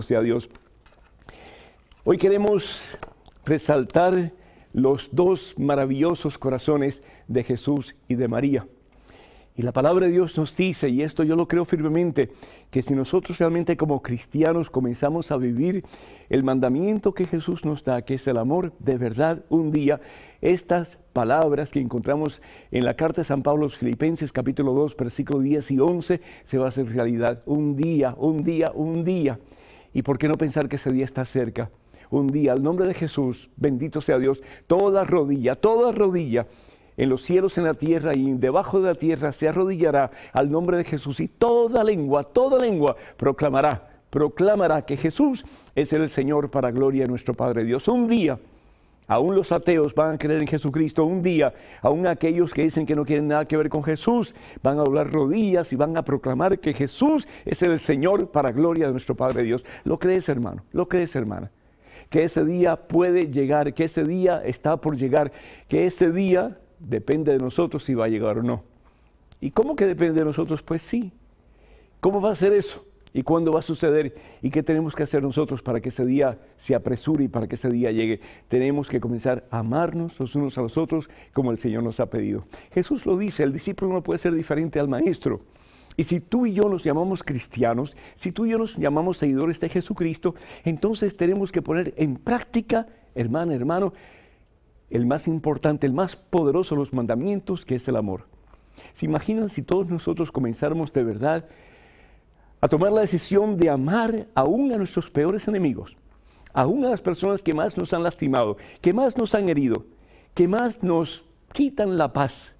sea Dios. Hoy queremos resaltar los dos maravillosos corazones de Jesús y de María. Y la palabra de Dios nos dice, y esto yo lo creo firmemente, que si nosotros realmente como cristianos comenzamos a vivir el mandamiento que Jesús nos da, que es el amor de verdad, un día, estas palabras que encontramos en la carta de San Pablo a los Filipenses capítulo 2, versículo 10 y 11, se va a hacer realidad. Un día, un día, un día. ¿Y por qué no pensar que ese día está cerca? Un día, al nombre de Jesús, bendito sea Dios, toda rodilla, toda rodilla en los cielos, en la tierra y debajo de la tierra se arrodillará al nombre de Jesús y toda lengua, toda lengua proclamará, proclamará que Jesús es el Señor para gloria de nuestro Padre Dios. Un día Aún los ateos van a creer en Jesucristo un día. Aún aquellos que dicen que no quieren nada que ver con Jesús van a doblar rodillas y van a proclamar que Jesús es el Señor para gloria de nuestro Padre Dios. ¿Lo crees, hermano? ¿Lo crees, hermana? Que ese día puede llegar, que ese día está por llegar, que ese día depende de nosotros si va a llegar o no. ¿Y cómo que depende de nosotros? Pues sí. ¿Cómo va a ser eso? y cuándo va a suceder y qué tenemos que hacer nosotros para que ese día se apresure y para que ese día llegue. Tenemos que comenzar a amarnos los unos a los otros como el Señor nos ha pedido. Jesús lo dice, el discípulo no puede ser diferente al maestro. Y si tú y yo nos llamamos cristianos, si tú y yo nos llamamos seguidores de Jesucristo, entonces tenemos que poner en práctica, hermana, hermano, el más importante, el más poderoso de los mandamientos, que es el amor. ¿Se imaginan si todos nosotros comenzáramos de verdad a tomar la decisión de amar aún a nuestros peores enemigos, aún a las personas que más nos han lastimado, que más nos han herido, que más nos quitan la paz.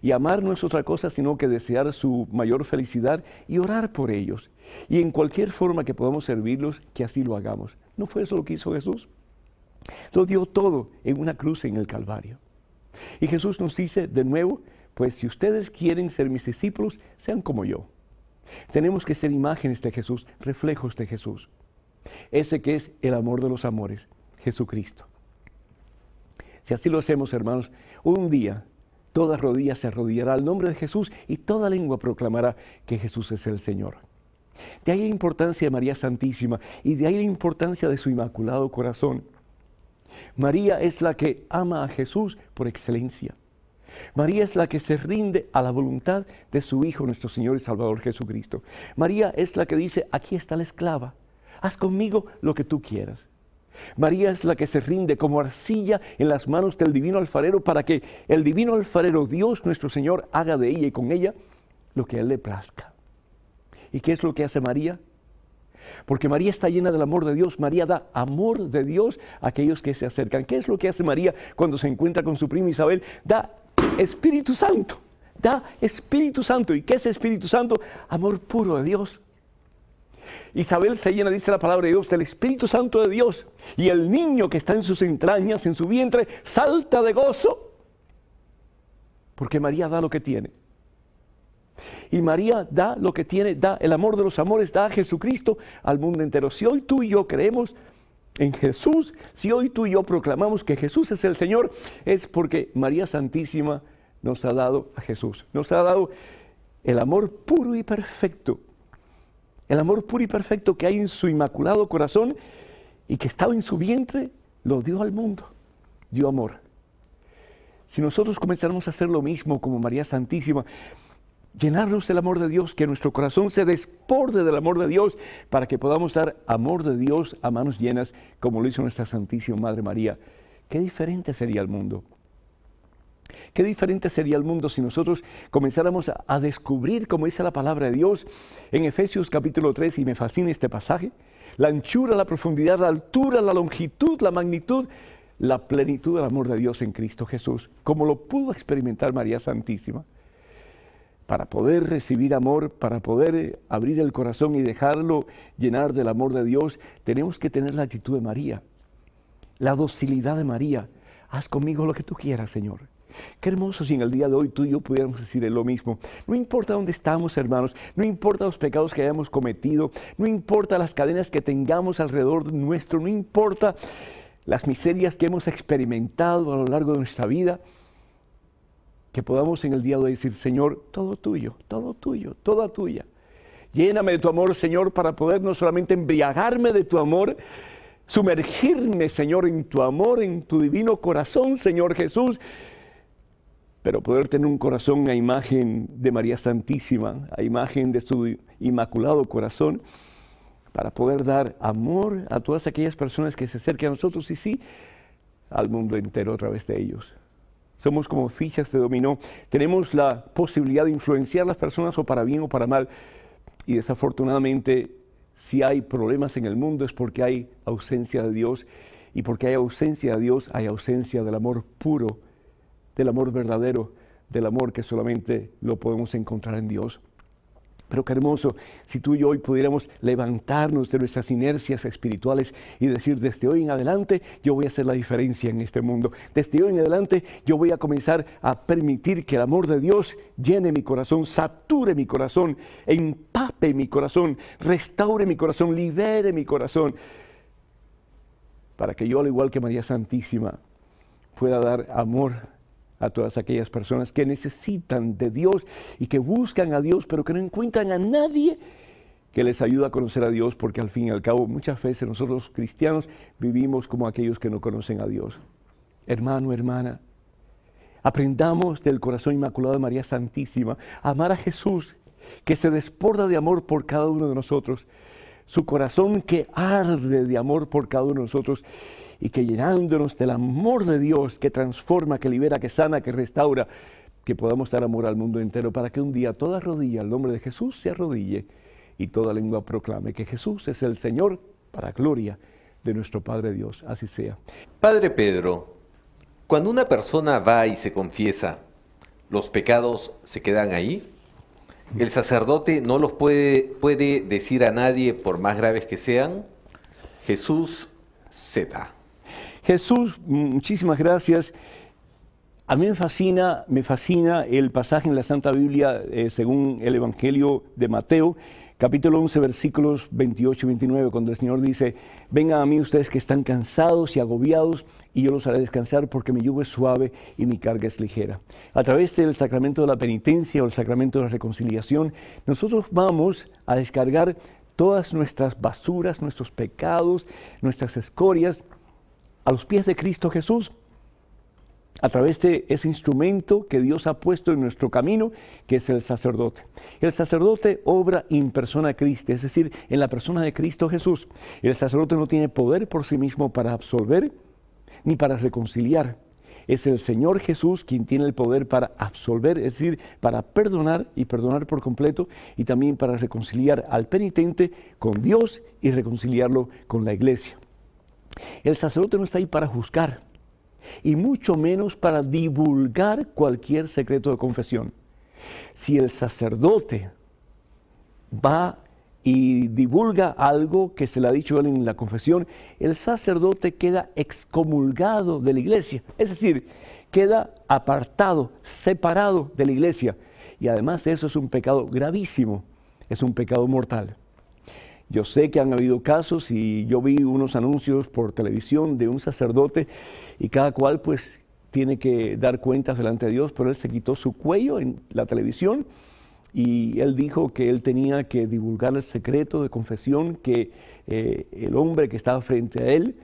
Y amar no es otra cosa sino que desear su mayor felicidad y orar por ellos. Y en cualquier forma que podamos servirlos, que así lo hagamos. ¿No fue eso lo que hizo Jesús? Lo dio todo en una cruz en el Calvario. Y Jesús nos dice de nuevo, pues si ustedes quieren ser mis discípulos, sean como yo. Tenemos que ser imágenes de Jesús, reflejos de Jesús. Ese que es el amor de los amores, Jesucristo. Si así lo hacemos, hermanos, un día toda rodilla se arrodillará al nombre de Jesús y toda lengua proclamará que Jesús es el Señor. De ahí la importancia de María Santísima y de ahí la importancia de su inmaculado corazón. María es la que ama a Jesús por excelencia. María es la que se rinde a la voluntad de su Hijo, nuestro Señor y Salvador Jesucristo. María es la que dice, aquí está la esclava, haz conmigo lo que tú quieras. María es la que se rinde como arcilla en las manos del divino alfarero para que el divino alfarero, Dios nuestro Señor, haga de ella y con ella lo que Él le plazca. ¿Y qué es lo que hace María? Porque María está llena del amor de Dios. María da amor de Dios a aquellos que se acercan. ¿Qué es lo que hace María cuando se encuentra con su prima Isabel? Da Espíritu Santo. Da Espíritu Santo. ¿Y qué es Espíritu Santo? Amor puro de Dios. Isabel se llena, dice la palabra de Dios, del Espíritu Santo de Dios. Y el niño que está en sus entrañas, en su vientre, salta de gozo. Porque María da lo que tiene. Y María da lo que tiene, da el amor de los amores, da a Jesucristo al mundo entero. Si hoy tú y yo creemos en Jesús, si hoy tú y yo proclamamos que Jesús es el Señor, es porque María Santísima nos ha dado a Jesús, nos ha dado el amor puro y perfecto, el amor puro y perfecto que hay en su inmaculado corazón y que estaba en su vientre, lo dio al mundo, dio amor. Si nosotros comenzamos a hacer lo mismo como María Santísima, llenarnos del amor de Dios, que nuestro corazón se desborde del amor de Dios, para que podamos dar amor de Dios a manos llenas, como lo hizo nuestra Santísima Madre María. Qué diferente sería el mundo. Qué diferente sería el mundo si nosotros comenzáramos a, descubrir, como dice la palabra de Dios en Efesios capítulo 3, y me fascina este pasaje, la anchura, la profundidad, la altura, la longitud, la magnitud, la plenitud del amor de Dios en Cristo Jesús, como lo pudo experimentar María Santísima para poder recibir amor, para poder eh, abrir el corazón y dejarlo llenar del amor de Dios, tenemos que tener la actitud de María, la docilidad de María. Haz conmigo lo que tú quieras, Señor. Qué hermoso si en el día de hoy tú y yo pudiéramos decir lo mismo. No importa dónde estamos, hermanos, no importa los pecados que hayamos cometido, no importa las cadenas que tengamos alrededor nuestro, no importa las miserias que hemos experimentado a lo largo de nuestra vida, que podamos en el día de hoy decir, Señor, todo tuyo, todo tuyo, toda tuya. Lléname de tu amor, Señor, para poder no solamente embriagarme de tu amor, sumergirme, Señor, en tu amor, en tu divino corazón, Señor Jesús, pero poder tener un corazón a imagen de María Santísima, a imagen de su inmaculado corazón, para poder dar amor a todas aquellas personas que se acerquen a nosotros y sí, al mundo entero a través de ellos. Somos como fichas de dominó. Tenemos la posibilidad de influenciar a las personas o para bien o para mal. Y desafortunadamente, si hay problemas en el mundo es porque hay ausencia de Dios. Y porque hay ausencia de Dios, hay ausencia del amor puro, del amor verdadero, del amor que solamente lo podemos encontrar en Dios. Pero qué hermoso si tú y yo hoy pudiéramos levantarnos de nuestras inercias espirituales y decir, desde hoy en adelante yo voy a hacer la diferencia en este mundo. Desde hoy en adelante yo voy a comenzar a permitir que el amor de Dios llene mi corazón, sature mi corazón, empape mi corazón, restaure mi corazón, libere mi corazón. Para que yo, al igual que María Santísima, pueda dar amor a todas aquellas personas que necesitan de Dios y que buscan a Dios, pero que no encuentran a nadie que les ayude a conocer a Dios, porque al fin y al cabo muchas veces nosotros los cristianos vivimos como aquellos que no conocen a Dios. Hermano, hermana, aprendamos del corazón inmaculado de María Santísima amar a Jesús, que se desborda de amor por cada uno de nosotros, su corazón que arde de amor por cada uno de nosotros y que llenándonos del amor de Dios que transforma, que libera, que sana, que restaura, que podamos dar amor al mundo entero para que un día toda rodilla al nombre de Jesús se arrodille y toda lengua proclame que Jesús es el Señor para gloria de nuestro Padre Dios. Así sea. Padre Pedro, cuando una persona va y se confiesa, ¿los pecados se quedan ahí? El sacerdote no los puede, decir a nadie, por más graves que sean. Jesús Z. Jesús, mm, muchísimas gracias. A mí me fascina, me fascina el pasaje en la Santa Biblia eh, según el Evangelio de Mateo, capítulo 11, versículos 28 y 29, cuando el Señor dice, vengan a mí ustedes que están cansados y agobiados, y yo los haré descansar porque mi yugo es suave y mi carga es ligera. A través del sacramento de la penitencia o el sacramento de la reconciliación, nosotros vamos a descargar todas nuestras basuras, nuestros pecados, nuestras escorias a los pies de Cristo Jesús a través de ese instrumento que Dios ha puesto en nuestro camino, que es el sacerdote. El sacerdote obra en persona Cristo, es decir, en la persona de Cristo Jesús. El sacerdote no tiene poder por sí mismo para absolver ni para reconciliar. Es el Señor Jesús quien tiene el poder para absolver, es decir, para perdonar y perdonar por completo, y también para reconciliar al penitente con Dios y reconciliarlo con la iglesia. El sacerdote no está ahí para juzgar, y mucho menos para divulgar cualquier secreto de confesión. Si el sacerdote va y divulga algo que se le ha dicho él en la confesión, el sacerdote queda excomulgado de la iglesia, es decir, queda apartado, separado de la iglesia. Y además eso es un pecado gravísimo, es un pecado mortal. Yo sé que han habido casos y yo vi unos anuncios por televisión de un sacerdote y cada cual pues tiene que dar cuentas delante de Dios, pero él se quitó su cuello en la televisión y él dijo que él tenía que divulgar el secreto de confesión que eh, el hombre que estaba frente a él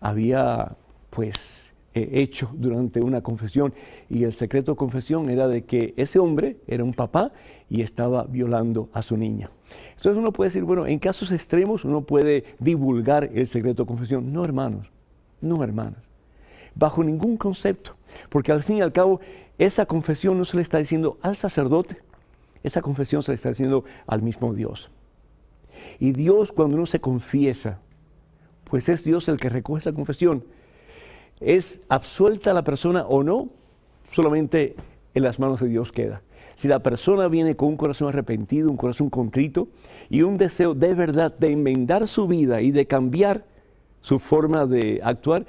había pues eh, hecho durante una confesión y el secreto de confesión era de que ese hombre era un papá y estaba violando a su niña. Entonces uno puede decir, bueno, en casos extremos uno puede divulgar el secreto de confesión. No, hermanos, no, hermanas, bajo ningún concepto, porque al fin y al cabo esa confesión no se le está diciendo al sacerdote, esa confesión se le está diciendo al mismo Dios. Y Dios cuando uno se confiesa, pues es Dios el que recoge esa confesión es absuelta la persona o no, solamente en las manos de Dios queda. Si la persona viene con un corazón arrepentido, un corazón contrito y un deseo de verdad de enmendar su vida y de cambiar su forma de actuar,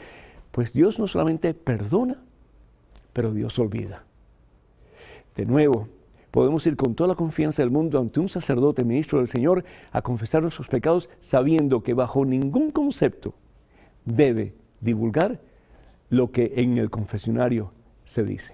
pues Dios no solamente perdona, pero Dios olvida. De nuevo, podemos ir con toda la confianza del mundo ante un sacerdote, ministro del Señor, a confesar nuestros pecados sabiendo que bajo ningún concepto debe divulgar lo que en el confesionario se dice.